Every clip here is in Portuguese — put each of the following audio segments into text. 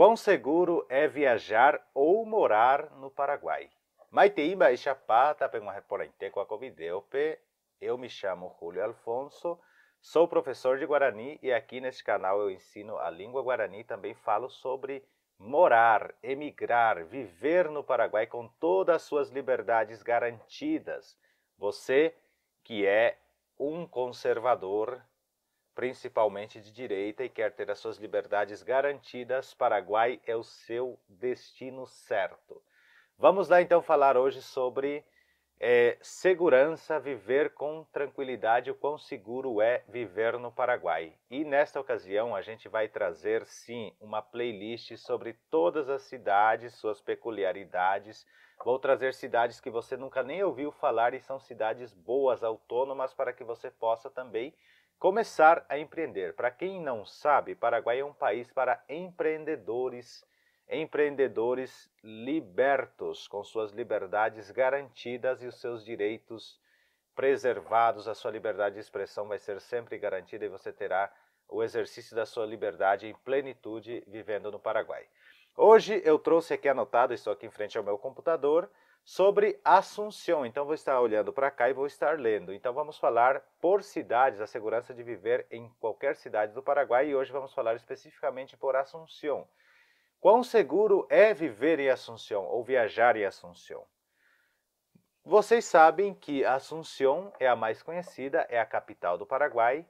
Quão seguro é viajar ou morar no Paraguai? Maiteíba e Chapá, Tapenguaré Polenteco, Acovideope. Eu me chamo Julio Alfonso, sou professor de Guarani e aqui neste canal eu ensino a língua Guarani também falo sobre morar, emigrar, viver no Paraguai com todas as suas liberdades garantidas. Você que é um conservador principalmente de direita, e quer ter as suas liberdades garantidas, Paraguai é o seu destino certo. Vamos lá então falar hoje sobre é, segurança, viver com tranquilidade, o quão seguro é viver no Paraguai. E nesta ocasião a gente vai trazer sim uma playlist sobre todas as cidades, suas peculiaridades. Vou trazer cidades que você nunca nem ouviu falar e são cidades boas, autônomas, para que você possa também Começar a empreender. Para quem não sabe, Paraguai é um país para empreendedores, empreendedores libertos, com suas liberdades garantidas e os seus direitos preservados. A sua liberdade de expressão vai ser sempre garantida e você terá o exercício da sua liberdade em plenitude vivendo no Paraguai. Hoje eu trouxe aqui anotado, estou aqui em frente ao meu computador, sobre Assunção. Então vou estar olhando para cá e vou estar lendo. Então vamos falar por cidades, a segurança de viver em qualquer cidade do Paraguai e hoje vamos falar especificamente por Assunção. Quão seguro é viver em Assunção ou viajar em Assunção? Vocês sabem que Assunção é a mais conhecida, é a capital do Paraguai.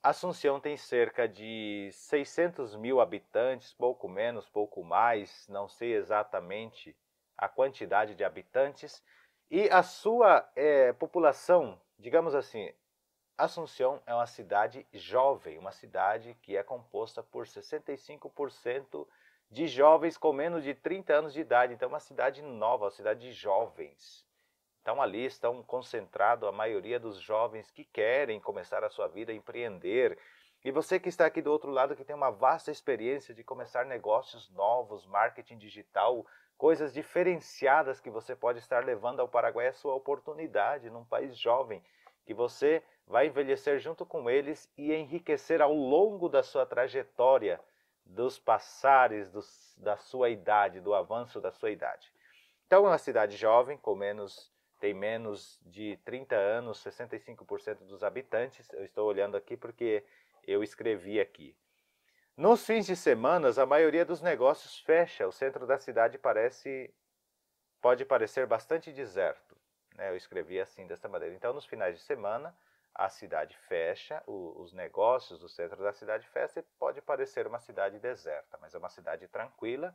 Assunção tem cerca de 600 mil habitantes, pouco menos, pouco mais, não sei exatamente a quantidade de habitantes e a sua é, população, digamos assim, Assunção é uma cidade jovem, uma cidade que é composta por 65% de jovens com menos de 30 anos de idade, então é uma cidade nova, uma cidade de jovens. Então ali estão concentrados a maioria dos jovens que querem começar a sua vida, empreender. E você que está aqui do outro lado, que tem uma vasta experiência de começar negócios novos, marketing digital, coisas diferenciadas que você pode estar levando ao Paraguai é a sua oportunidade num país jovem, que você vai envelhecer junto com eles e enriquecer ao longo da sua trajetória, dos passares dos, da sua idade, do avanço da sua idade. Então é uma cidade jovem, com menos tem menos de 30 anos, 65% dos habitantes. Eu estou olhando aqui porque eu escrevi aqui. Nos fins de semana, a maioria dos negócios fecha. O centro da cidade parece pode parecer bastante deserto. Né? Eu escrevi assim desta maneira. Então, nos finais de semana, a cidade fecha, o, os negócios do centro da cidade fecham e pode parecer uma cidade deserta, mas é uma cidade tranquila.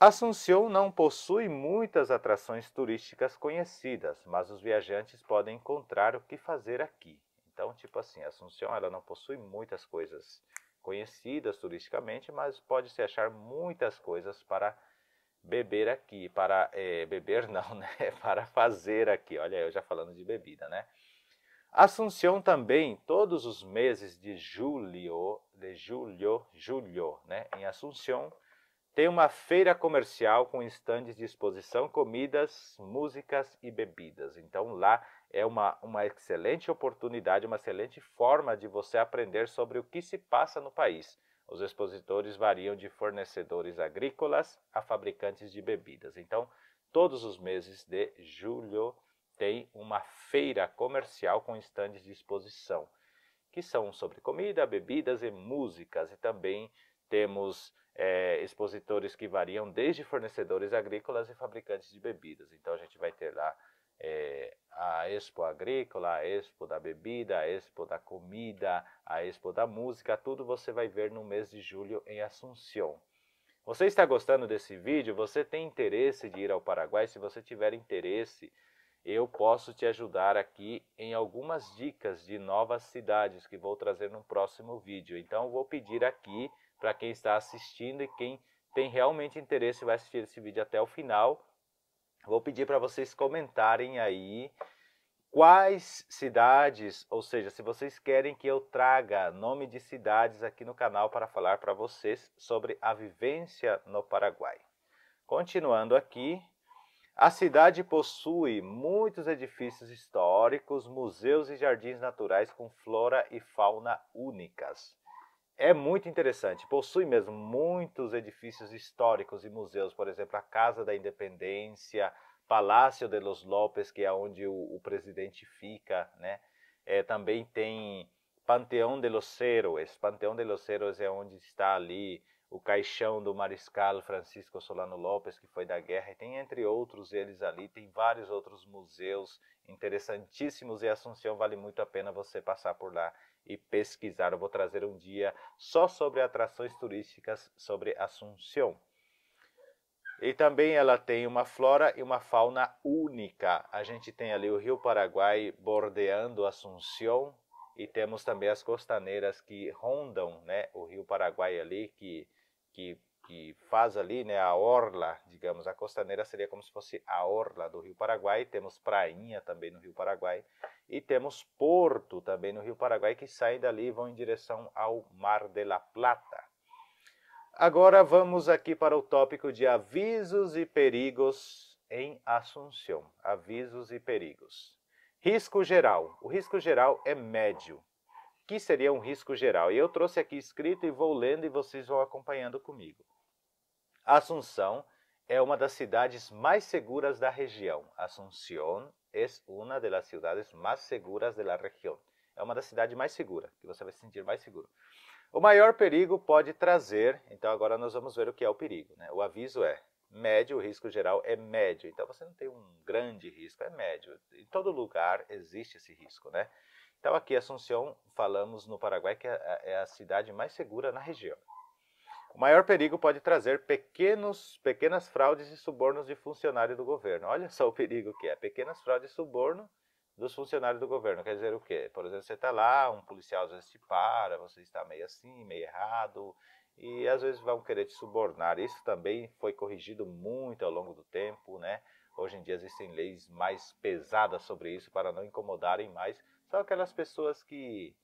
Assunção não possui muitas atrações turísticas conhecidas, mas os viajantes podem encontrar o que fazer aqui. Então, tipo assim, Assunção ela não possui muitas coisas conhecidas turisticamente, mas pode-se achar muitas coisas para beber aqui, para é, beber não, né? Para fazer aqui. Olha, eu já falando de bebida, né? Assunção também, todos os meses de julho, de julho, julho, né? Em Assunção tem uma feira comercial com estandes de exposição, comidas, músicas e bebidas. Então lá é uma, uma excelente oportunidade, uma excelente forma de você aprender sobre o que se passa no país. Os expositores variam de fornecedores agrícolas a fabricantes de bebidas. Então, todos os meses de julho tem uma feira comercial com estandes de exposição, que são sobre comida, bebidas e músicas. E também temos é, expositores que variam desde fornecedores agrícolas e fabricantes de bebidas. Então, a gente vai ter lá é, a Expo Agrícola, a Expo da Bebida, a Expo da Comida, a Expo da Música, tudo você vai ver no mês de julho em Assunção. Você está gostando desse vídeo? Você tem interesse de ir ao Paraguai? Se você tiver interesse, eu posso te ajudar aqui em algumas dicas de novas cidades que vou trazer no próximo vídeo. Então, vou pedir aqui para quem está assistindo e quem tem realmente interesse vai assistir esse vídeo até o final Vou pedir para vocês comentarem aí quais cidades, ou seja, se vocês querem que eu traga nome de cidades aqui no canal para falar para vocês sobre a vivência no Paraguai. Continuando aqui, a cidade possui muitos edifícios históricos, museus e jardins naturais com flora e fauna únicas é muito interessante. Possui mesmo muitos edifícios históricos e museus, por exemplo, a Casa da Independência, Palácio de los López, que é onde o, o presidente fica, né? É, também tem Panteão de los Héroes. Panteão de los Héroes é onde está ali o caixão do mariscal Francisco Solano Lopes, que foi da guerra, e tem entre outros eles ali, tem vários outros museus interessantíssimos e Assunção vale muito a pena você passar por lá e pesquisar. Eu vou trazer um dia só sobre atrações turísticas sobre Assunção. E também ela tem uma flora e uma fauna única. A gente tem ali o Rio Paraguai bordeando Assunção e temos também as costaneiras que rondam né, o Rio Paraguai ali, que, que que faz ali né, a orla, digamos, a costaneira seria como se fosse a orla do Rio Paraguai, temos prainha também no Rio Paraguai e temos porto também no Rio Paraguai que saem dali e vão em direção ao Mar de la Plata. Agora vamos aqui para o tópico de avisos e perigos em Assunção. Avisos e perigos. Risco geral. O risco geral é médio. Que seria um risco geral? E eu trouxe aqui escrito e vou lendo e vocês vão acompanhando comigo. Assunção é uma das cidades mais seguras da região. Assunción é uma das cidades mais seguras da região. É uma das cidades mais seguras, que você vai se sentir mais seguro. O maior perigo pode trazer, então agora nós vamos ver o que é o perigo. Né? O aviso é médio, o risco geral é médio. Então você não tem um grande risco, é médio. Em todo lugar existe esse risco, né? Então aqui Assunção falamos no Paraguai que é, é a cidade mais segura na região. O maior perigo pode trazer pequenos, pequenas fraudes e subornos de funcionário do governo. Olha só o perigo que é: pequenas fraudes e suborno dos funcionários do governo. Quer dizer o quê? Por exemplo, você está lá, um policial às vezes te para, você está meio assim, meio errado, e às vezes vão querer te subornar. Isso também foi corrigido muito ao longo do tempo, né? Hoje em dia existem leis mais pesadas sobre isso para não incomodarem mais. só aquelas pessoas que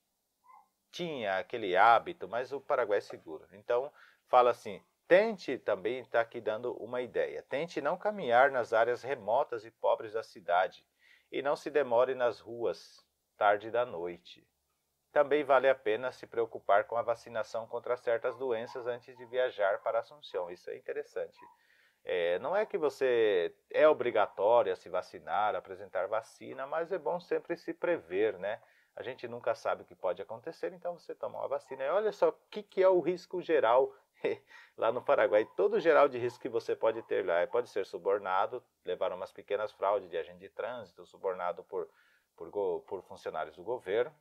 tinha aquele hábito, mas o Paraguai é seguro. Então, fala assim: tente também está aqui dando uma ideia. Tente não caminhar nas áreas remotas e pobres da cidade e não se demore nas ruas tarde da noite. Também vale a pena se preocupar com a vacinação contra certas doenças antes de viajar para Assunção. Isso é interessante. É, não é que você é obrigatório a se vacinar, apresentar vacina, mas é bom sempre se prever, né? A gente nunca sabe o que pode acontecer, então você toma uma vacina. E olha só o que, que é o risco geral lá no Paraguai, todo geral de risco que você pode ter lá, é, pode ser subornado, levar umas pequenas fraudes de agente de trânsito, subornado por, por, por funcionários do governo,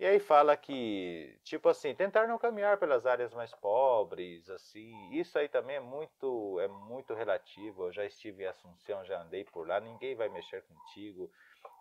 e aí fala que, tipo assim, tentar não caminhar pelas áreas mais pobres, assim, isso aí também é muito, é muito relativo. Eu já estive em Assunção, já andei por lá, ninguém vai mexer contigo.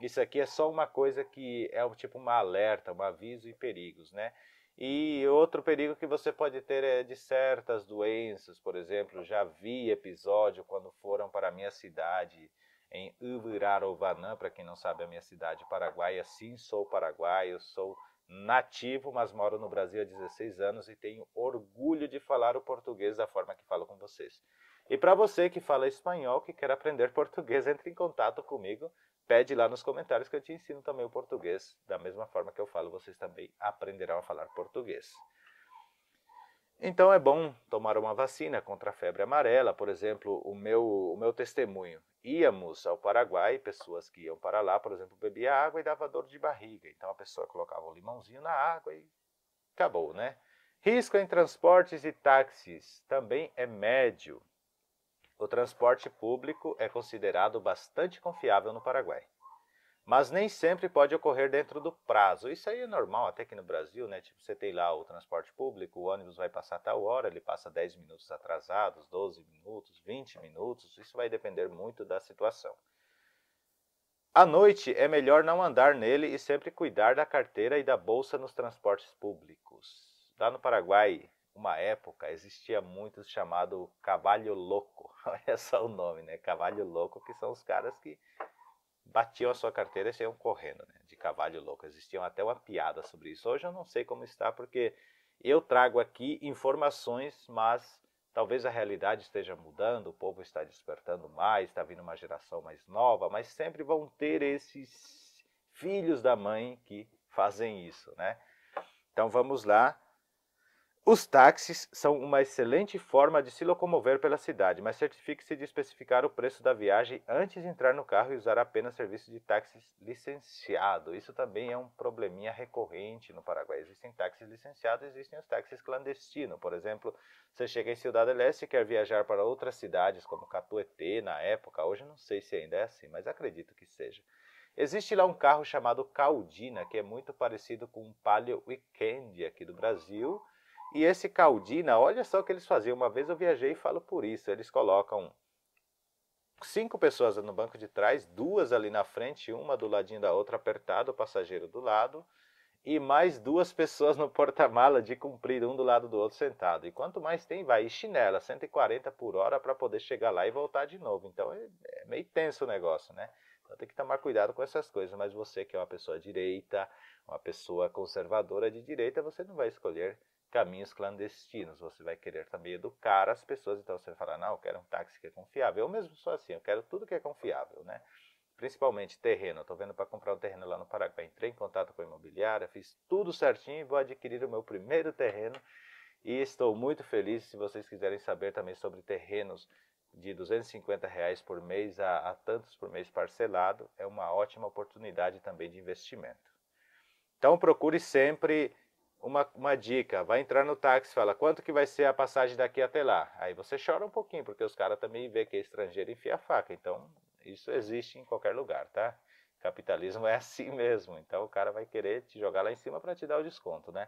Isso aqui é só uma coisa que é tipo uma alerta, um aviso e perigos, né? E outro perigo que você pode ter é de certas doenças, por exemplo, já vi episódio quando foram para a minha cidade em Uvirarovanã, para quem não sabe, a minha cidade é paraguaia, sim, sou paraguaio, sou nativo, mas moro no Brasil há 16 anos e tenho orgulho de falar o português da forma que falo com vocês. E para você que fala espanhol, que quer aprender português, entre em contato comigo pede lá nos comentários que eu te ensino também o português. Da mesma forma que eu falo, vocês também aprenderão a falar português. Então é bom tomar uma vacina contra a febre amarela, por exemplo, o meu, o meu testemunho. Íamos ao Paraguai, pessoas que iam para lá, por exemplo, bebia água e dava dor de barriga. Então a pessoa colocava um limãozinho na água e acabou, né? Risco em transportes e táxis também é médio o transporte público é considerado bastante confiável no Paraguai. Mas nem sempre pode ocorrer dentro do prazo. Isso aí é normal, até que no Brasil, né? Tipo, você tem lá o transporte público, o ônibus vai passar tal hora, ele passa 10 minutos atrasados, 12 minutos, 20 minutos. Isso vai depender muito da situação. À noite é melhor não andar nele e sempre cuidar da carteira e da bolsa nos transportes públicos. Lá no Paraguai, uma época existia muitos chamado cavalo louco. Olha só o nome, né? Cavalo louco, que são os caras que batiam a sua carteira e saiam correndo, né? De cavalo louco. Existiam até uma piada sobre isso. Hoje eu não sei como está, porque eu trago aqui informações, mas talvez a realidade esteja mudando, o povo está despertando mais, está vindo uma geração mais nova, mas sempre vão ter esses filhos da mãe que fazem isso, né? Então vamos lá os táxis são uma excelente forma de se locomover pela cidade, mas certifique-se de especificar o preço da viagem antes de entrar no carro e usar apenas serviço de táxis licenciado. Isso também é um probleminha recorrente no Paraguai. Existem táxis licenciados, existem os táxis clandestinos. Por exemplo, você chega em Cidade Leste e quer viajar para outras cidades, como Catuete na época. Hoje não sei se ainda é assim, mas acredito que seja. Existe lá um carro chamado Caudina, que é muito parecido com um Palio Weekend aqui do Brasil e esse caldina, olha só o que eles faziam. Uma vez eu viajei e falo por isso. Eles colocam cinco pessoas no banco de trás, duas ali na frente, uma do ladinho da outra apertada, o passageiro do lado, e mais duas pessoas no porta-mala de comprido, um do lado do outro sentado. E quanto mais tem, vai. E chinela, 140 por hora para poder chegar lá e voltar de novo. Então é, é meio tenso o negócio, né? Então tem que tomar cuidado com essas coisas. Mas você que é uma pessoa direita, uma pessoa conservadora de direita, você não vai escolher caminhos clandestinos. Você vai querer também educar as pessoas, então você vai falar, não, eu quero um táxi que é confiável. Eu mesmo sou assim, eu quero tudo que é confiável, né? Principalmente terreno, estou vendo para comprar um terreno lá no Paraguai. Entrei em contato com a imobiliária, fiz tudo certinho e vou adquirir o meu primeiro terreno. E estou muito feliz. Se vocês quiserem saber também sobre terrenos de 250 reais por mês a, a tantos por mês parcelado, é uma ótima oportunidade também de investimento. Então procure sempre uma, uma dica, vai entrar no táxi, fala quanto que vai ser a passagem daqui até lá. Aí você chora um pouquinho, porque os caras também vê que é estrangeiro e enfia a faca. Então, isso existe em qualquer lugar, tá? Capitalismo é assim mesmo. Então, o cara vai querer te jogar lá em cima para te dar o desconto, né?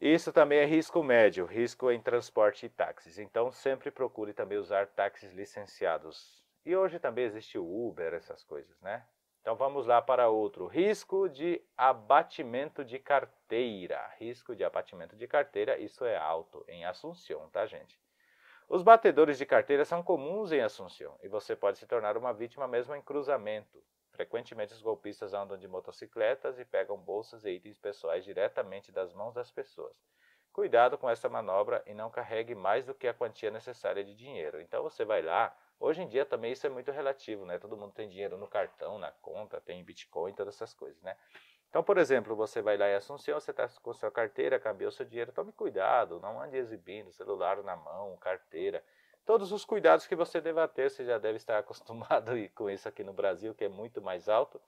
Isso também é risco médio, risco em transporte e táxis. Então, sempre procure também usar táxis licenciados. E hoje também existe o Uber, essas coisas, né? Então vamos lá para outro. Risco de abatimento de carteira. Risco de abatimento de carteira, isso é alto em Assunção, tá, gente? Os batedores de carteira são comuns em Assunção e você pode se tornar uma vítima mesmo em cruzamento. Frequentemente os golpistas andam de motocicletas e pegam bolsas e itens pessoais diretamente das mãos das pessoas. Cuidado com essa manobra e não carregue mais do que a quantia necessária de dinheiro. Então você vai lá, Hoje em dia também isso é muito relativo, né? Todo mundo tem dinheiro no cartão, na conta, tem Bitcoin, todas essas coisas, né? Então, por exemplo, você vai lá em Assunção, você está com sua carteira, cambiou seu dinheiro, tome cuidado, não ande exibindo celular na mão, carteira. Todos os cuidados que você deva ter, você já deve estar acostumado com isso aqui no Brasil, que é muito mais alto.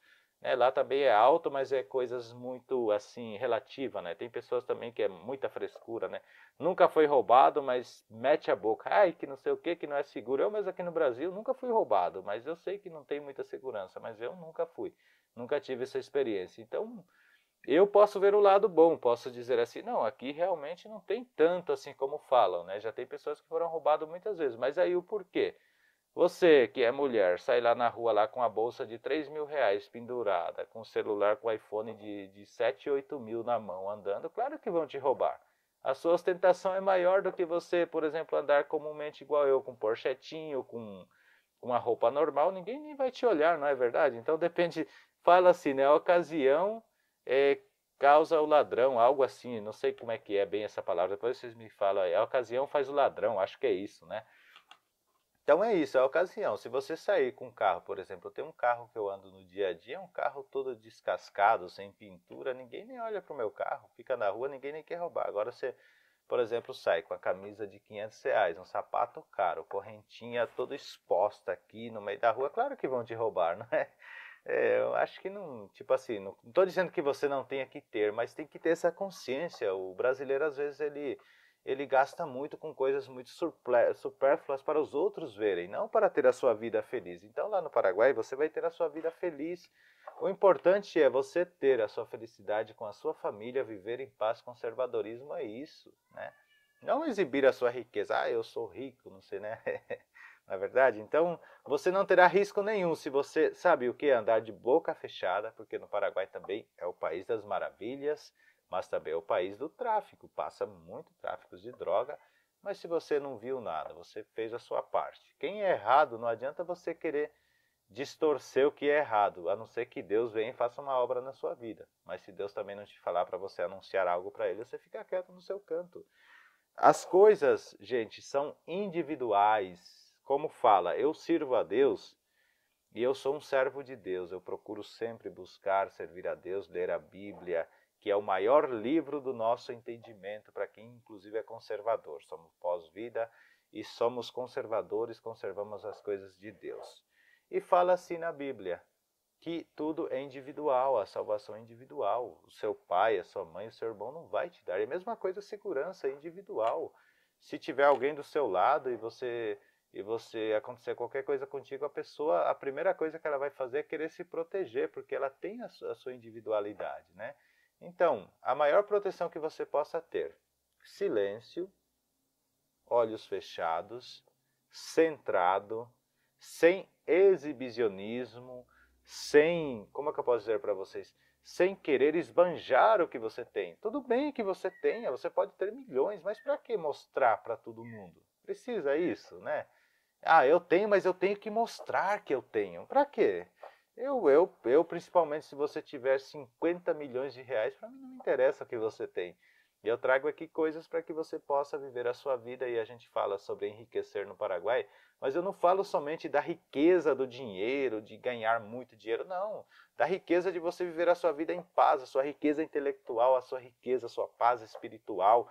É, lá também é alto, mas é coisas muito assim relativa, né? Tem pessoas também que é muita frescura, né? Nunca foi roubado, mas mete a boca. Ai, que não sei o que, que não é seguro. Eu mesmo aqui no Brasil nunca fui roubado, mas eu sei que não tem muita segurança, mas eu nunca fui. Nunca tive essa experiência. Então, eu posso ver o lado bom, posso dizer assim, não, aqui realmente não tem tanto assim como falam, né? Já tem pessoas que foram roubadas muitas vezes, mas aí o porquê? Você que é mulher, sai lá na rua lá com a bolsa de 3 mil reais pendurada, com o celular com o iPhone de, de 7, 8 mil na mão andando, claro que vão te roubar. A sua ostentação é maior do que você, por exemplo, andar comumente igual eu, com um porchetinho, com, com uma roupa normal, ninguém nem vai te olhar, não é verdade? Então depende, fala assim, né? A ocasião é, causa o ladrão, algo assim, não sei como é que é bem essa palavra, depois vocês me falam aí. A ocasião faz o ladrão, acho que é isso, né? Então é isso, é a ocasião. Se você sair com um carro, por exemplo, eu tenho um carro que eu ando no dia a dia, é um carro todo descascado, sem pintura, ninguém nem olha para o meu carro, fica na rua, ninguém nem quer roubar. Agora você, por exemplo, sai com a camisa de 500 reais, um sapato caro, correntinha toda exposta aqui no meio da rua, claro que vão te roubar, não é? é eu acho que não, tipo assim, não estou dizendo que você não tenha que ter, mas tem que ter essa consciência. O brasileiro, às vezes, ele ele gasta muito com coisas muito supérfluas para os outros verem, não para ter a sua vida feliz. Então, lá no Paraguai, você vai ter a sua vida feliz. O importante é você ter a sua felicidade com a sua família, viver em paz. Conservadorismo é isso, né? Não exibir a sua riqueza. Ah, eu sou rico, não sei, né? na é verdade, então você não terá risco nenhum se você sabe o que andar de boca fechada, porque no Paraguai também é o país das maravilhas mas também é o país do tráfico, passa muito tráfico de droga, mas se você não viu nada, você fez a sua parte. Quem é errado, não adianta você querer distorcer o que é errado, a não ser que Deus venha e faça uma obra na sua vida. Mas se Deus também não te falar para você anunciar algo para ele, você fica quieto no seu canto. As coisas, gente, são individuais. Como fala, eu sirvo a Deus e eu sou um servo de Deus. Eu procuro sempre buscar servir a Deus, ler a Bíblia, que é o maior livro do nosso entendimento, para quem inclusive é conservador. Somos pós-vida e somos conservadores, conservamos as coisas de Deus. E fala assim na Bíblia, que tudo é individual, a salvação é individual. O seu pai, a sua mãe, o seu irmão não vai te dar. É a mesma coisa a segurança é individual. Se tiver alguém do seu lado e você e você acontecer qualquer coisa contigo, a pessoa, a primeira coisa que ela vai fazer é querer se proteger, porque ela tem a sua individualidade, né? Então, a maior proteção que você possa ter: silêncio, olhos fechados, centrado, sem exibicionismo, sem, como é que eu posso dizer para vocês, sem querer esbanjar o que você tem. Tudo bem que você tenha, você pode ter milhões, mas para que mostrar para todo mundo? Precisa isso, né? Ah, eu tenho, mas eu tenho que mostrar que eu tenho. Para quê? Eu, eu, eu, principalmente se você tiver 50 milhões de reais, para mim não me interessa o que você tem. E eu trago aqui coisas para que você possa viver a sua vida e a gente fala sobre enriquecer no Paraguai, mas eu não falo somente da riqueza do dinheiro, de ganhar muito dinheiro, não. Da riqueza de você viver a sua vida em paz, a sua riqueza intelectual, a sua riqueza, a sua paz espiritual,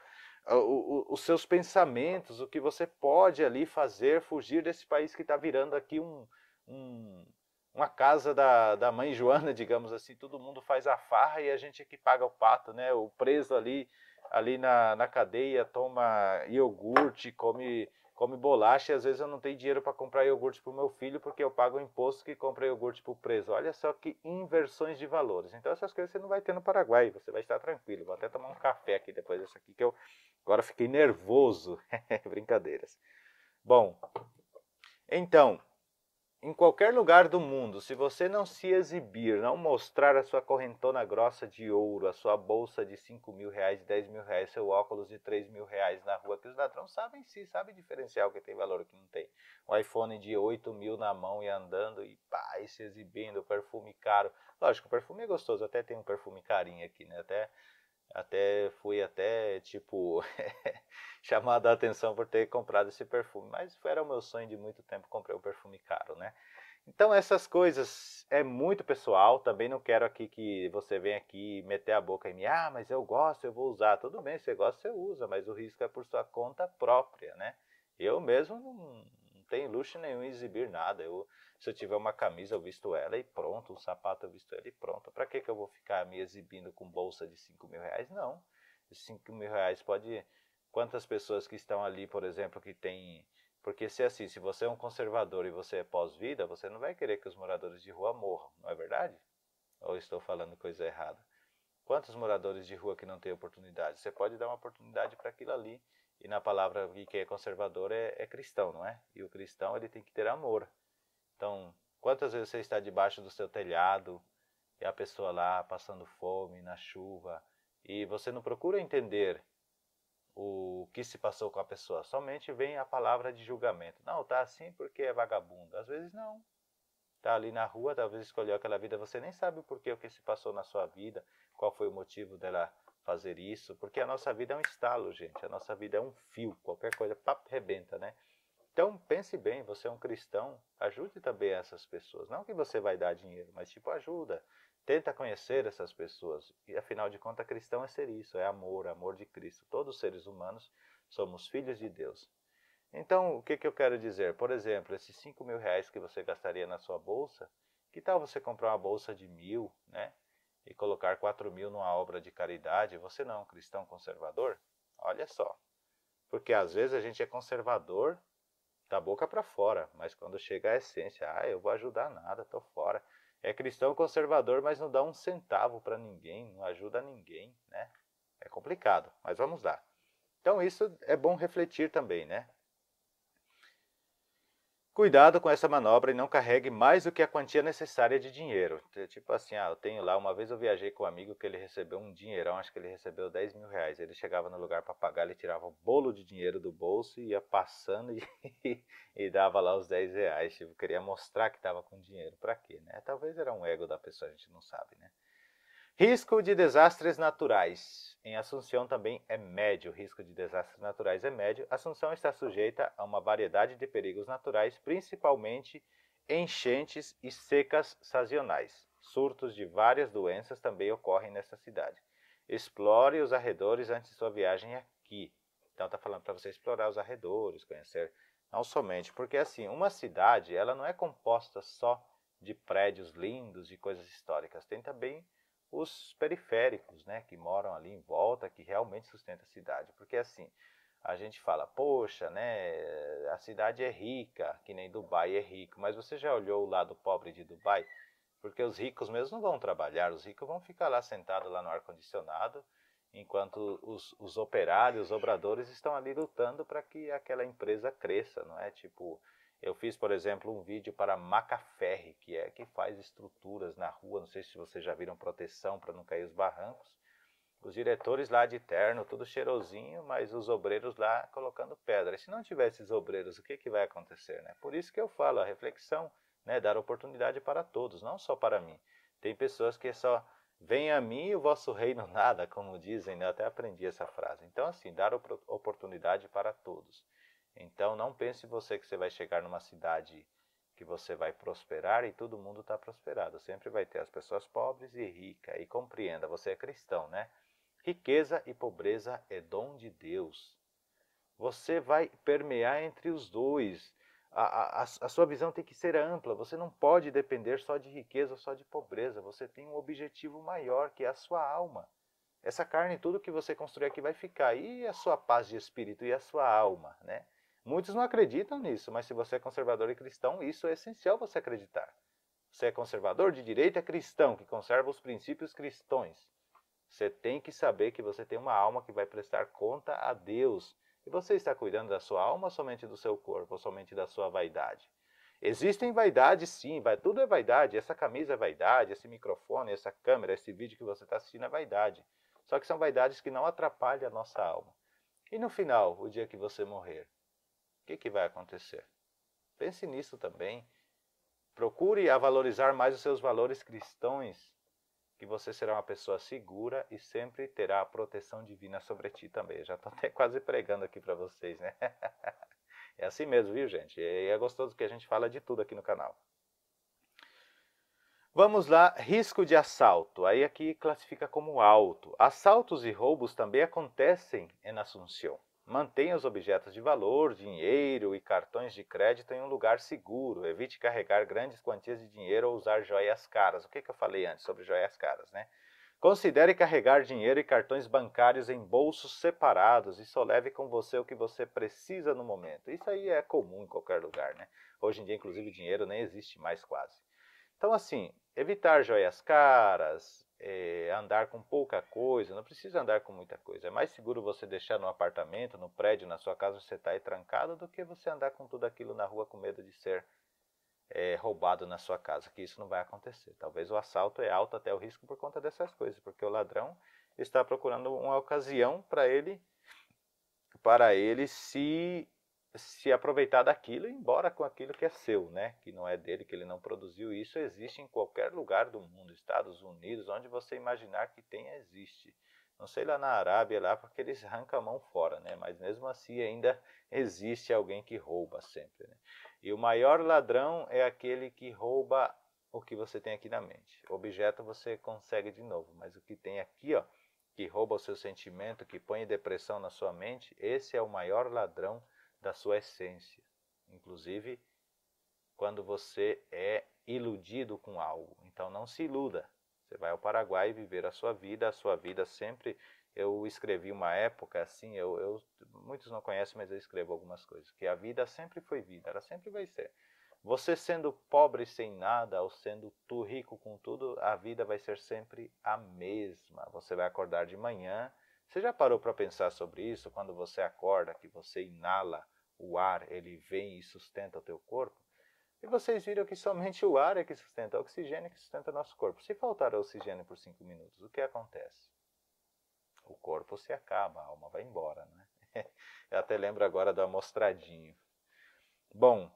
os seus pensamentos, o que você pode ali fazer, fugir desse país que está virando aqui um, um uma casa da, da mãe Joana, digamos assim, todo mundo faz a farra e a gente é que paga o pato, né? O preso ali, ali na, na cadeia toma iogurte, come, come bolacha e às vezes eu não tenho dinheiro para comprar iogurte para o meu filho porque eu pago o imposto que compra iogurte para o preso. Olha só que inversões de valores. Então essas coisas você não vai ter no Paraguai, você vai estar tranquilo. Vou até tomar um café aqui depois dessa aqui que eu agora fiquei nervoso. Brincadeiras. Bom, então em qualquer lugar do mundo, se você não se exibir, não mostrar a sua correntona grossa de ouro, a sua bolsa de 5 mil reais, 10 mil reais, seu óculos de 3 mil reais na rua, que os ladrões sabem sim, sabem diferenciar o que tem valor e o que não tem. Um iPhone de 8 mil na mão e andando e pá, e se exibindo, perfume caro. Lógico, o perfume é gostoso, até tem um perfume carinho aqui, né? Até até fui até tipo chamado a atenção por ter comprado esse perfume, mas era o meu sonho de muito tempo comprar um perfume caro, né? Então essas coisas é muito pessoal, também não quero aqui que você venha aqui meter a boca em mim, ah, mas eu gosto, eu vou usar. Tudo bem, você gosta, você usa, mas o risco é por sua conta própria, né? Eu mesmo não, tem luxo nenhum em exibir nada. Eu, se eu tiver uma camisa, eu visto ela e pronto. Um sapato, eu visto ela e pronto. Para que, que eu vou ficar me exibindo com bolsa de 5 mil reais? Não. 5 mil reais pode. Quantas pessoas que estão ali, por exemplo, que têm. Porque se é assim, se você é um conservador e você é pós-vida, você não vai querer que os moradores de rua morram, não é verdade? Ou estou falando coisa errada? Quantos moradores de rua que não têm oportunidade? Você pode dar uma oportunidade para aquilo ali e na palavra que é conservador é, é cristão, não é? E o cristão ele tem que ter amor. Então, quantas vezes você está debaixo do seu telhado e a pessoa lá passando fome na chuva e você não procura entender o que se passou com a pessoa, somente vem a palavra de julgamento. Não, tá assim porque é vagabundo. Às vezes não. Tá ali na rua, talvez escolheu aquela vida, você nem sabe o porquê o que se passou na sua vida, qual foi o motivo dela fazer isso, porque a nossa vida é um estalo, gente. A nossa vida é um fio, qualquer coisa, papo rebenta, né? Então pense bem, você é um cristão, ajude também essas pessoas. Não que você vai dar dinheiro, mas tipo ajuda. Tenta conhecer essas pessoas. E afinal de contas, cristão é ser isso, é amor, amor de Cristo. Todos os seres humanos somos filhos de Deus. Então, o que, que eu quero dizer? Por exemplo, esses 5 mil reais que você gastaria na sua bolsa, que tal você comprar uma bolsa de mil, né? e colocar 4 mil numa obra de caridade, você não, é cristão conservador? Olha só. Porque às vezes a gente é conservador da boca para fora, mas quando chega a essência, ah, eu vou ajudar nada, tô fora. É cristão conservador, mas não dá um centavo para ninguém, não ajuda ninguém, né? É complicado, mas vamos lá. Então isso é bom refletir também, né? Cuidado com essa manobra e não carregue mais do que a quantia necessária de dinheiro. Tipo assim, ah, eu tenho lá, uma vez eu viajei com um amigo que ele recebeu um dinheirão, acho que ele recebeu 10 mil reais. Ele chegava no lugar para pagar, ele tirava um bolo de dinheiro do bolso e ia passando e, e dava lá os 10 reais. Tipo, queria mostrar que estava com dinheiro. Para quê, né? Talvez era um ego da pessoa, a gente não sabe, né? Risco de desastres naturais. Em Assunção também é médio. O risco de desastres naturais é médio. Assunção está sujeita a uma variedade de perigos naturais, principalmente enchentes e secas sazonais. Surtos de várias doenças também ocorrem nessa cidade. Explore os arredores antes de sua viagem aqui. Então está falando para você explorar os arredores, conhecer não somente, porque assim, uma cidade, ela não é composta só de prédios lindos, de coisas históricas. Tem também os periféricos, né, que moram ali em volta, que realmente sustentam a cidade. Porque assim, a gente fala, poxa, né, a cidade é rica, que nem Dubai é rico, mas você já olhou o lado pobre de Dubai? Porque os ricos mesmo não vão trabalhar, os ricos vão ficar lá sentados lá no ar-condicionado, enquanto os, os operários, os obradores estão ali lutando para que aquela empresa cresça, não é? Tipo, eu fiz, por exemplo, um vídeo para Macaferre, que é que faz estruturas na rua, não sei se vocês já viram proteção para não cair os barrancos. Os diretores lá de terno, tudo cheirosinho, mas os obreiros lá colocando pedra. E se não tiver esses obreiros, o que, que vai acontecer? Né? Por isso que eu falo, a reflexão, né? dar oportunidade para todos, não só para mim. Tem pessoas que só vem a mim e o vosso reino nada, como dizem, né? eu até aprendi essa frase. Então, assim, dar oportunidade para todos. Então não pense você que você vai chegar numa cidade que você vai prosperar e todo mundo está prosperado. Sempre vai ter as pessoas pobres e ricas. E compreenda, você é cristão, né? Riqueza e pobreza é dom de Deus. Você vai permear entre os dois. A, a, a sua visão tem que ser ampla. Você não pode depender só de riqueza ou só de pobreza. Você tem um objetivo maior, que é a sua alma. Essa carne, tudo que você construir aqui vai ficar. E a sua paz de espírito e a sua alma, né? Muitos não acreditam nisso, mas se você é conservador e cristão, isso é essencial você acreditar. Você é conservador de direita é cristão, que conserva os princípios cristãos. Você tem que saber que você tem uma alma que vai prestar conta a Deus. E você está cuidando da sua alma, somente do seu corpo, ou somente da sua vaidade. Existem vaidades, sim, vai, tudo é vaidade. Essa camisa é vaidade, esse microfone, essa câmera, esse vídeo que você está assistindo é vaidade. Só que são vaidades que não atrapalham a nossa alma. E no final, o dia que você morrer, o que, que vai acontecer? Pense nisso também. Procure a valorizar mais os seus valores cristãos, que você será uma pessoa segura e sempre terá a proteção divina sobre ti também. Eu já estou até quase pregando aqui para vocês, né? É assim mesmo, viu, gente? E é gostoso que a gente fala de tudo aqui no canal. Vamos lá, risco de assalto. Aí aqui classifica como alto. Assaltos e roubos também acontecem em Assunção. Mantenha os objetos de valor, dinheiro e cartões de crédito em um lugar seguro. Evite carregar grandes quantias de dinheiro ou usar joias caras. O que, que eu falei antes sobre joias caras, né? Considere carregar dinheiro e cartões bancários em bolsos separados e só leve com você o que você precisa no momento. Isso aí é comum em qualquer lugar, né? Hoje em dia, inclusive, dinheiro nem existe mais quase. Então, assim, evitar joias caras, é, andar com pouca coisa, não precisa andar com muita coisa. É mais seguro você deixar no apartamento, no prédio, na sua casa você está aí trancado, do que você andar com tudo aquilo na rua com medo de ser é, roubado na sua casa, que isso não vai acontecer. Talvez o assalto é alto até o risco por conta dessas coisas, porque o ladrão está procurando uma ocasião para ele para ele se se aproveitar daquilo, embora com aquilo que é seu, né? que não é dele, que ele não produziu. Isso existe em qualquer lugar do mundo, Estados Unidos, onde você imaginar que tenha, existe. Não sei lá na Arábia, lá, porque eles arrancam a mão fora, né? mas mesmo assim ainda existe alguém que rouba sempre. Né? E o maior ladrão é aquele que rouba o que você tem aqui na mente. Objeto você consegue de novo, mas o que tem aqui, ó, que rouba o seu sentimento, que põe depressão na sua mente, esse é o maior ladrão da sua essência. Inclusive, quando você é iludido com algo. Então, não se iluda. Você vai ao Paraguai viver a sua vida, a sua vida sempre. Eu escrevi uma época assim, eu, eu muitos não conhecem, mas eu escrevo algumas coisas, que a vida sempre foi vida, ela sempre vai ser. Você sendo pobre sem nada ou sendo tu rico com tudo, a vida vai ser sempre a mesma. Você vai acordar de manhã. Você já parou para pensar sobre isso? Quando você acorda, que você inala o ar ele vem e sustenta o teu corpo, e vocês viram que somente o ar é que sustenta, é o oxigênio é que sustenta nosso corpo. Se faltar oxigênio por cinco minutos, o que acontece? O corpo se acaba, a alma vai embora, né? Eu até lembro agora do amostradinho. Bom,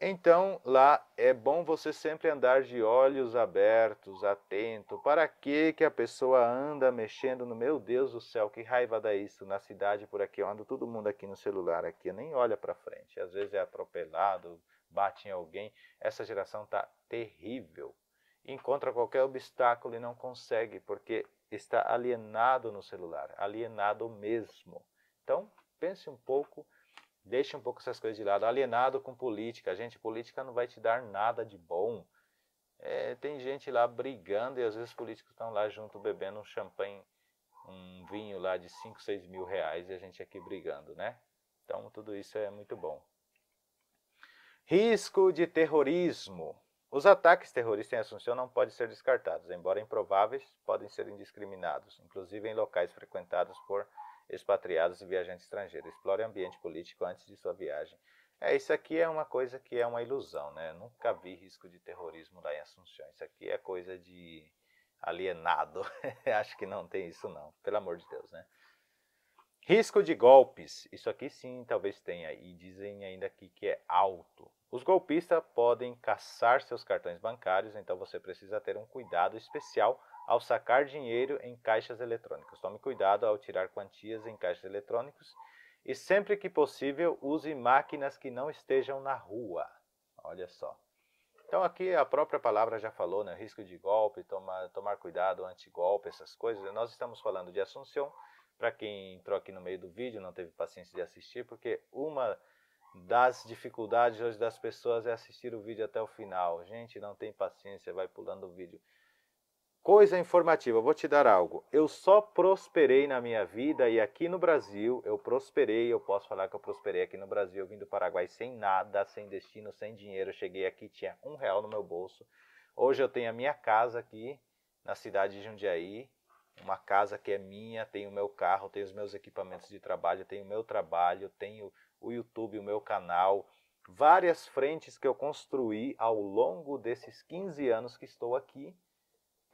então, lá é bom você sempre andar de olhos abertos, atento. Para que que a pessoa anda mexendo no meu Deus do céu? Que raiva dá isso na cidade por aqui? Eu ando todo mundo aqui no celular aqui, nem olha para frente. Às vezes é atropelado, bate em alguém. Essa geração tá terrível. Encontra qualquer obstáculo e não consegue porque está alienado no celular, alienado mesmo. Então, pense um pouco Deixa um pouco essas coisas de lado. Alienado com política. Gente, política não vai te dar nada de bom. É, tem gente lá brigando e às vezes os políticos estão lá junto bebendo um champanhe, um vinho lá de 5, 6 mil reais e a gente aqui brigando, né? Então tudo isso é muito bom. Risco de terrorismo. Os ataques terroristas em Assunção não podem ser descartados, embora improváveis, podem ser indiscriminados, inclusive em locais frequentados por expatriados e viajantes estrangeiros. Explore o ambiente político antes de sua viagem. É, isso aqui é uma coisa que é uma ilusão, né? Nunca vi risco de terrorismo lá em Assunção. Isso aqui é coisa de alienado. Acho que não tem isso não, pelo amor de Deus, né? Risco de golpes. Isso aqui sim, talvez tenha. E dizem ainda aqui que é alto. Os golpistas podem caçar seus cartões bancários, então você precisa ter um cuidado especial ao sacar dinheiro em caixas eletrônicas. Tome cuidado ao tirar quantias em caixas eletrônicos e sempre que possível use máquinas que não estejam na rua. Olha só. Então aqui a própria palavra já falou, né? Risco de golpe, tomar, tomar cuidado, anti-golpe, essas coisas. Nós estamos falando de Assunção. Para quem entrou aqui no meio do vídeo, não teve paciência de assistir, porque uma das dificuldades hoje das pessoas é assistir o vídeo até o final. Gente, não tem paciência, vai pulando o vídeo. Coisa informativa, vou te dar algo. Eu só prosperei na minha vida e aqui no Brasil eu prosperei. Eu posso falar que eu prosperei aqui no Brasil. Eu vim do Paraguai sem nada, sem destino, sem dinheiro. Eu cheguei aqui, tinha um real no meu bolso. Hoje eu tenho a minha casa aqui na cidade de Jundiaí. Uma casa que é minha, tenho o meu carro, tenho os meus equipamentos de trabalho, tenho o meu trabalho, tenho o YouTube, o meu canal. Várias frentes que eu construí ao longo desses 15 anos que estou aqui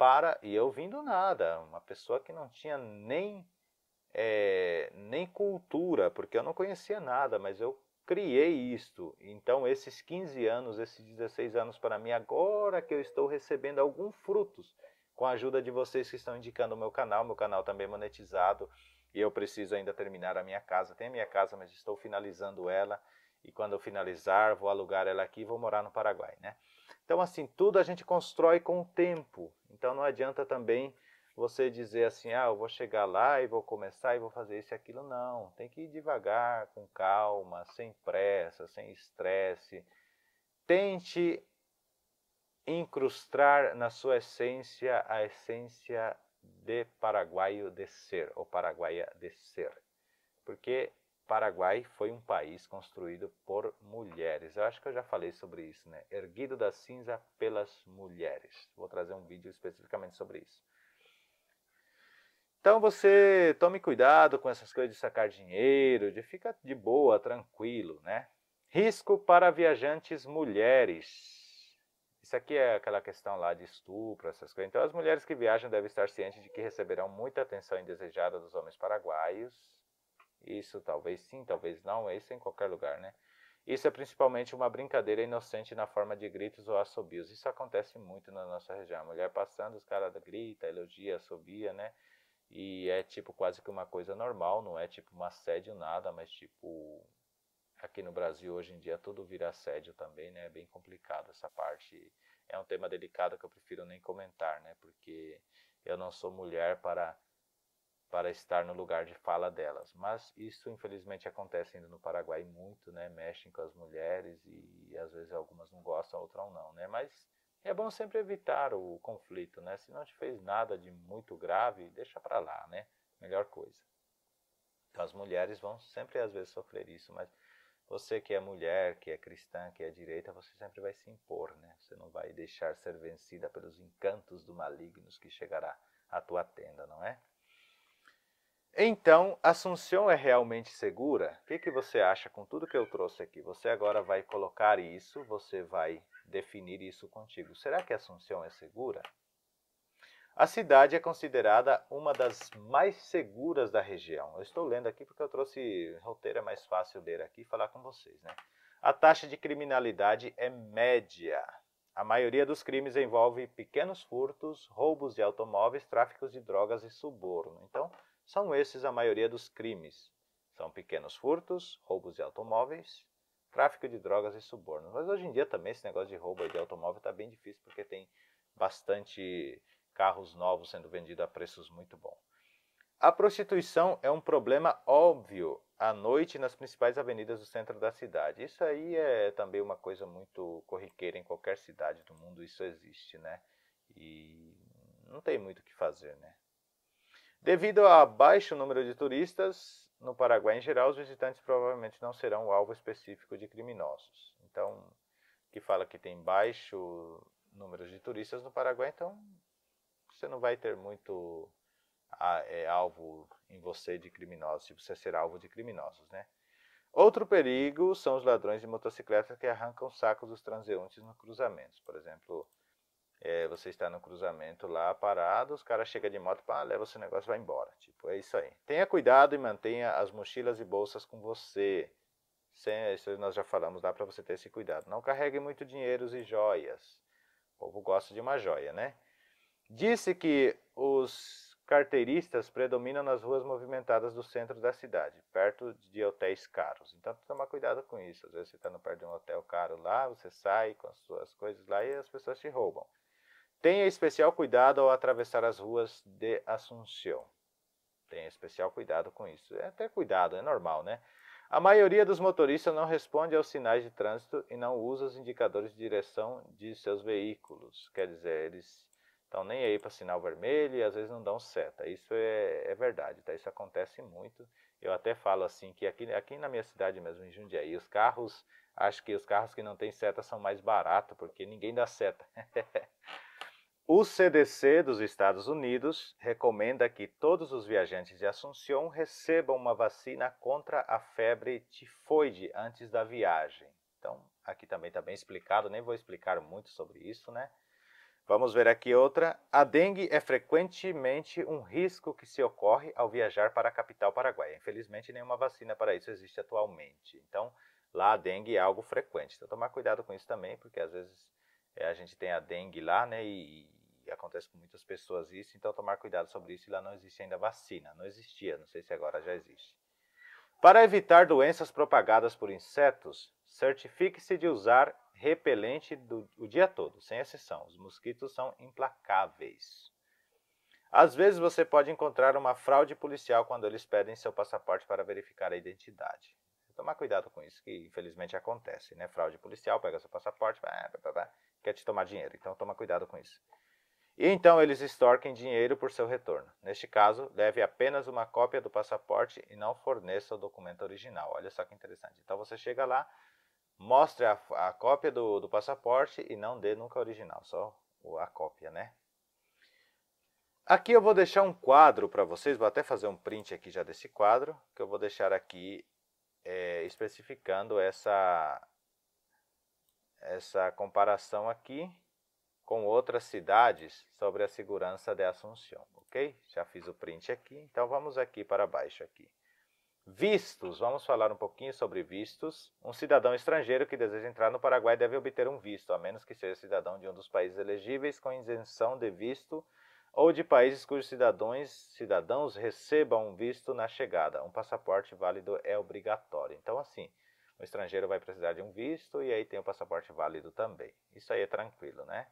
para e eu vim do nada, uma pessoa que não tinha nem é, nem cultura, porque eu não conhecia nada, mas eu criei isto. Então esses 15 anos, esses 16 anos para mim agora que eu estou recebendo alguns frutos com a ajuda de vocês que estão indicando o meu canal, meu canal também é monetizado e eu preciso ainda terminar a minha casa. Tem a minha casa, mas estou finalizando ela e quando eu finalizar, vou alugar ela aqui e vou morar no Paraguai, né? Então assim, tudo a gente constrói com o tempo. Então não adianta também você dizer assim, ah, eu vou chegar lá e vou começar e vou fazer isso e aquilo. Não, tem que ir devagar, com calma, sem pressa, sem estresse. Tente incrustar na sua essência a essência de paraguaio de ser, ou paraguaia de ser. Porque Paraguai foi um país construído por mulheres. Eu acho que eu já falei sobre isso, né? Erguido da cinza pelas mulheres. Vou trazer um vídeo especificamente sobre isso. Então você tome cuidado com essas coisas de sacar dinheiro, de ficar de boa, tranquilo, né? Risco para viajantes mulheres. Isso aqui é aquela questão lá de estupro, essas coisas. Então as mulheres que viajam devem estar cientes de que receberão muita atenção indesejada dos homens paraguaios isso talvez sim, talvez não, é isso em qualquer lugar, né? Isso é principalmente uma brincadeira inocente na forma de gritos ou assobios. Isso acontece muito na nossa região. A mulher passando, os caras grita, elogia, assobia, né? E é tipo quase que uma coisa normal, não é tipo um assédio nada, mas tipo aqui no Brasil hoje em dia tudo vira assédio também, né? É bem complicado essa parte. É um tema delicado que eu prefiro nem comentar, né? Porque eu não sou mulher para para estar no lugar de fala delas. Mas isso, infelizmente, acontece ainda no Paraguai muito, né? Mexem com as mulheres e, e às vezes algumas não gostam, outras não, né? Mas é bom sempre evitar o conflito, né? Se não te fez nada de muito grave, deixa para lá, né? Melhor coisa. Então as mulheres vão sempre às vezes sofrer isso, mas você que é mulher, que é cristã, que é direita, você sempre vai se impor, né? Você não vai deixar ser vencida pelos encantos do maligno que chegará à tua tenda, não é? Então, Assunção é realmente segura? O que, que você acha com tudo que eu trouxe aqui? Você agora vai colocar isso, você vai definir isso contigo. Será que Assunção é segura? A cidade é considerada uma das mais seguras da região. Eu estou lendo aqui porque eu trouxe roteiro, é mais fácil ler aqui e falar com vocês. Né? A taxa de criminalidade é média. A maioria dos crimes envolve pequenos furtos, roubos de automóveis, tráficos de drogas e suborno. Então, são esses a maioria dos crimes. São pequenos furtos, roubos de automóveis, tráfico de drogas e subornos. Mas hoje em dia também esse negócio de roubo de automóvel está bem difícil porque tem bastante carros novos sendo vendidos a preços muito bons. A prostituição é um problema óbvio à noite nas principais avenidas do centro da cidade. Isso aí é também uma coisa muito corriqueira em qualquer cidade do mundo, isso existe, né? E não tem muito o que fazer, né? Devido a baixo número de turistas, no Paraguai em geral, os visitantes provavelmente não serão alvo específico de criminosos. Então, que fala que tem baixo número de turistas no Paraguai, então você não vai ter muito a, é, alvo em você de criminosos, se tipo, você ser alvo de criminosos, né? Outro perigo são os ladrões de motocicletas que arrancam sacos dos transeuntes no cruzamento. Por exemplo, é, você está no cruzamento lá parado, os caras chegam de moto, pá, leva seu negócio vai embora. Tipo, é isso aí. Tenha cuidado e mantenha as mochilas e bolsas com você. Sem, isso nós já falamos, dá para você ter esse cuidado. Não carregue muito dinheiro e joias. O povo gosta de uma joia, né? Disse que os carteiristas predominam nas ruas movimentadas do centro da cidade, perto de hotéis caros. Então, tome cuidado com isso. Às vezes você está no perto de um hotel caro lá, você sai com as suas coisas lá e as pessoas te roubam. Tenha especial cuidado ao atravessar as ruas de Assunção. Tenha especial cuidado com isso. É até cuidado, é normal, né? A maioria dos motoristas não responde aos sinais de trânsito e não usa os indicadores de direção de seus veículos. Quer dizer, eles estão nem aí para sinal vermelho e às vezes não dão seta. Isso é, é verdade, tá? Isso acontece muito. Eu até falo assim que aqui, aqui na minha cidade mesmo, em Jundiaí, os carros, acho que os carros que não têm seta são mais baratos, porque ninguém dá seta. O CDC dos Estados Unidos recomenda que todos os viajantes de Assunção recebam uma vacina contra a febre tifoide antes da viagem. Então, aqui também está bem explicado, nem vou explicar muito sobre isso, né? Vamos ver aqui outra. A dengue é frequentemente um risco que se ocorre ao viajar para a capital paraguaia. Infelizmente, nenhuma vacina para isso existe atualmente. Então, lá a dengue é algo frequente. Então, tomar cuidado com isso também, porque às vezes é, a gente tem a dengue lá, né? E, e, acontece com muitas pessoas isso, então tomar cuidado sobre isso. E lá não existe ainda vacina, não existia, não sei se agora já existe. Para evitar doenças propagadas por insetos, certifique-se de usar repelente do, o dia todo, sem exceção. Os mosquitos são implacáveis. Às vezes você pode encontrar uma fraude policial quando eles pedem seu passaporte para verificar a identidade. Tomar cuidado com isso, que infelizmente acontece, né? Fraude policial, pega seu passaporte, blá, blá, blá, quer te tomar dinheiro. Então toma cuidado com isso. E então eles extorquem dinheiro por seu retorno. Neste caso, leve apenas uma cópia do passaporte e não forneça o documento original. Olha só que interessante. Então você chega lá, mostra a, a cópia do, do, passaporte e não dê nunca a original, só a cópia, né? Aqui eu vou deixar um quadro para vocês, vou até fazer um print aqui já desse quadro, que eu vou deixar aqui é, especificando essa, essa comparação aqui com outras cidades sobre a segurança de Assunção, ok? Já fiz o print aqui, então vamos aqui para baixo aqui. Vistos, vamos falar um pouquinho sobre vistos. Um cidadão estrangeiro que deseja entrar no Paraguai deve obter um visto, a menos que seja cidadão de um dos países elegíveis com isenção de visto ou de países cujos cidadãos, cidadãos recebam um visto na chegada. Um passaporte válido é obrigatório. Então, assim, o estrangeiro vai precisar de um visto e aí tem o passaporte válido também. Isso aí é tranquilo, né?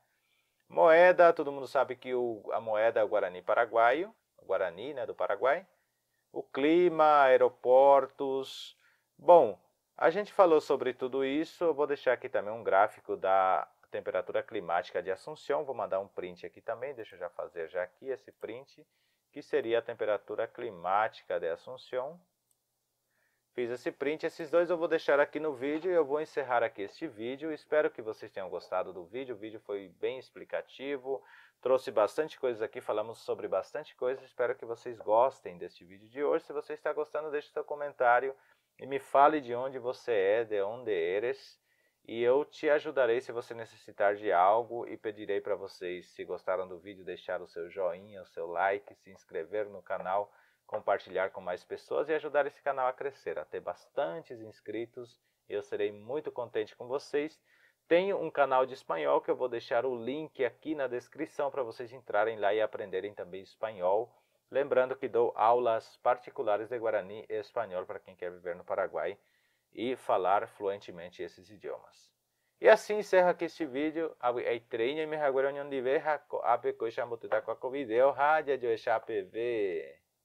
Moeda, todo mundo sabe que o, a moeda é o Guarani paraguaio, o Guarani, né, do Paraguai. O clima, aeroportos. Bom, a gente falou sobre tudo isso. Eu vou deixar aqui também um gráfico da temperatura climática de Assunção. Vou mandar um print aqui também. Deixa eu já fazer já aqui esse print, que seria a temperatura climática de Assunção Fiz esse print, esses dois eu vou deixar aqui no vídeo e eu vou encerrar aqui este vídeo. Espero que vocês tenham gostado do vídeo, o vídeo foi bem explicativo, trouxe bastante coisas aqui, falamos sobre bastante coisa. Espero que vocês gostem deste vídeo de hoje. Se você está gostando, deixe seu comentário e me fale de onde você é, de onde eres e eu te ajudarei se você necessitar de algo e pedirei para vocês, se gostaram do vídeo, deixar o seu joinha, o seu like, se inscrever no canal compartilhar com mais pessoas e ajudar esse canal a crescer, a ter bastantes inscritos. Eu serei muito contente com vocês. Tenho um canal de espanhol que eu vou deixar o link aqui na descrição para vocês entrarem lá e aprenderem também espanhol. Lembrando que dou aulas particulares de guarani e espanhol para quem quer viver no Paraguai e falar fluentemente esses idiomas. E assim encerro aqui este vídeo. Aí treine me reunião de ver a coisa mudar com a video rádio de PV.